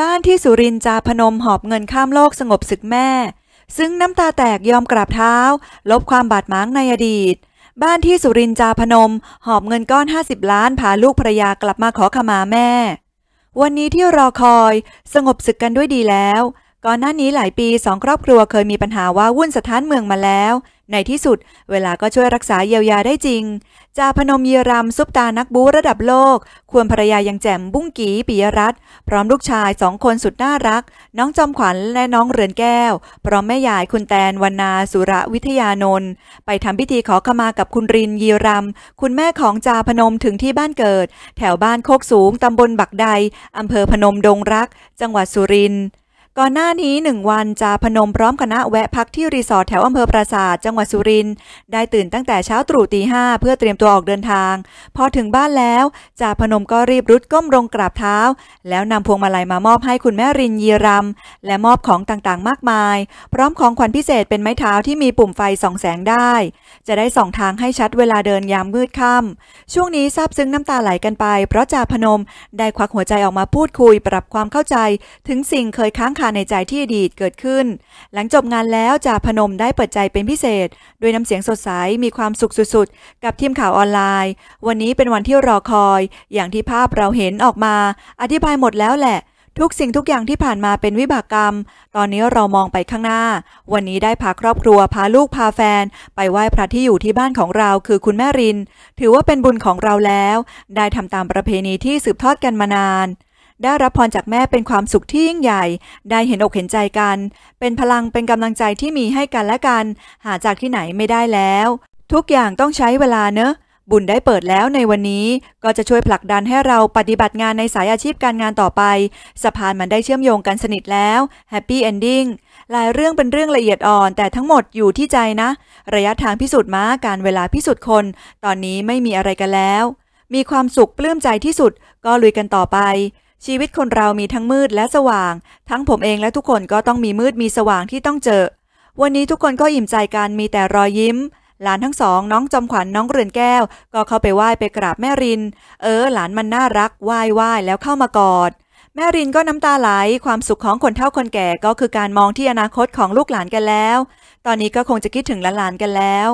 บ้านที่สุรินจาพนมหอบเงินข้ามโลกสงบศึกแม่ ซึ่งน้ำตาแตกยอมกราบเท้า ลบความบาดหมางในอดีต บ้านที่สุรินจาพนมหอบเงินก้อน 50 ล้านพาลูกภรยากลับมาขอขมาแม่ วันนี้ที่รอคอยสงบศึกกันด้วยดีแล้ว ก่อนหน้านี้หลายปีสองครอบครัวเคยมีปัญหาว่าวุ่นสถานเมืองมาแล้วในที่สุดเวลาก็ช่วยรักษาเยียวยาได้จริง จาพนมเยรำซุปตานักบูระดับโลก ควรภรรยายังแจ่มบุ้งกีปิยรัตพร้อมลูกชายสองคนสุดน่ารัก น้องจอมขวัญและน้องเรือนแก้ว พร้อมแม่ยายคุณแตนวันนาสุระวิทยานนท์ไปทำพิธีขอขมากับคุณรินยีรำคุณแม่ของจาพนมถึงที่บ้านเกิด แถวบ้านโคกสูงตำบลบักใดอำเภอพนมดงรัก จังหวัดสุรินทร์ก่อนหน้านี้หนึ่งวันจะพนมพร้อมคณะแวะพักที่รีสอร์ทแถวอำเภอปราสาท จังหวัดสุรินทร์ได้ตื่นตั้งแต่เช้าตรู่ตีห้าเพื่อเตรียมตัวออกเดินทาง พอถึงบ้านแล้ว จาพนมก็รีบรุดก้มลงกราบเท้า แล้วนำพวงมาลัยมามอบให้คุณแม่รินยีรำและมอบของต่างๆมากมาย พร้อมของขวัญพิเศษเป็นไม้เท้าที่มีปุ่มไฟส่องแสงได้ จะได้ส่องทางให้ชัดเวลาเดินยามมืดค่ำช่วงนี้ซาบซึ้งน้ำตาไหลกันไป เพราะจาพนมได้ควักหัวใจออกมาพูดคุยปรับความเข้าใจถึงสิ่งเคยค้างาในใจที่อดีตเกิดขึ้น หลังจบงานแล้วจ่าพนมได้เปิดใจเป็นพิเศษ ด้วยน้ำเสียงสดใส มีความสุขสุดๆกับทีมข่าวออนไลน์ วันนี้เป็นวันที่รอคอย อย่างที่ภาพเราเห็นออกมา อธิบายหมดแล้วแหละ ทุกสิ่งทุกอย่างที่ผ่านมาเป็นวิบากกรรม ตอนนี้เรามองไปข้างหน้า วันนี้ได้พาครอบครัว พาลูก พาแฟน ไปไหว้พระที่อยู่ที่บ้านของเรา คือคุณแม่ริน ถือว่าเป็นบุญของเราแล้ว ได้ทำตามประเพณีที่สืบทอดกันมานานได้รับพรจากแม่เป็นความสุขที่ยิ่งใหญ่ ได้เห็นอกเห็นใจกัน เป็นพลังเป็นกำลังใจที่มีให้กันและกัน หาจากที่ไหนไม่ได้แล้ว ทุกอย่างต้องใช้เวลาเนอะ บุญได้เปิดแล้วในวันนี้ ก็จะช่วยผลักดันให้เราปฏิบัติงานในสายอาชีพการงานต่อไปสะพานมันได้เชื่อมโยงกันสนิทแล้วแฮปปี้เอนดิ้งหลายเรื่องเป็นเรื่องละเอียดอ่อน แต่ทั้งหมดอยู่ที่ใจนะ ระยะทางพิสูจน์ม้าการเวลาพิสูจน์คน ตอนนี้ไม่มีอะไรกันแล้ว มีความสุขปลื้มใจที่สุดก็ลุยกันต่อไปชีวิตคนเรามีทั้งมืดและสว่าง ทั้งผมเองและทุกคนก็ต้องมีมืดมีสว่างที่ต้องเจอ วันนี้ทุกคนก็อิ่มใจกันมีแต่รอยยิ้ม หลานทั้งสอง น้องจอมขวัญนน้องเรือนแก้ว ก็เข้าไปไหว้ไปกราบแม่ริน เออ หลานมันน่ารักไหว้ไหว้แล้วเข้ามากอด แม่รินก็น้ำตาไหลความสุขของคนเฒ่าคนแก่ก็คือการมองที่อนาคตของลูกหลานกันแล้ว ตอนนี้ก็คงจะคิดถึงหลานๆกันแล้ว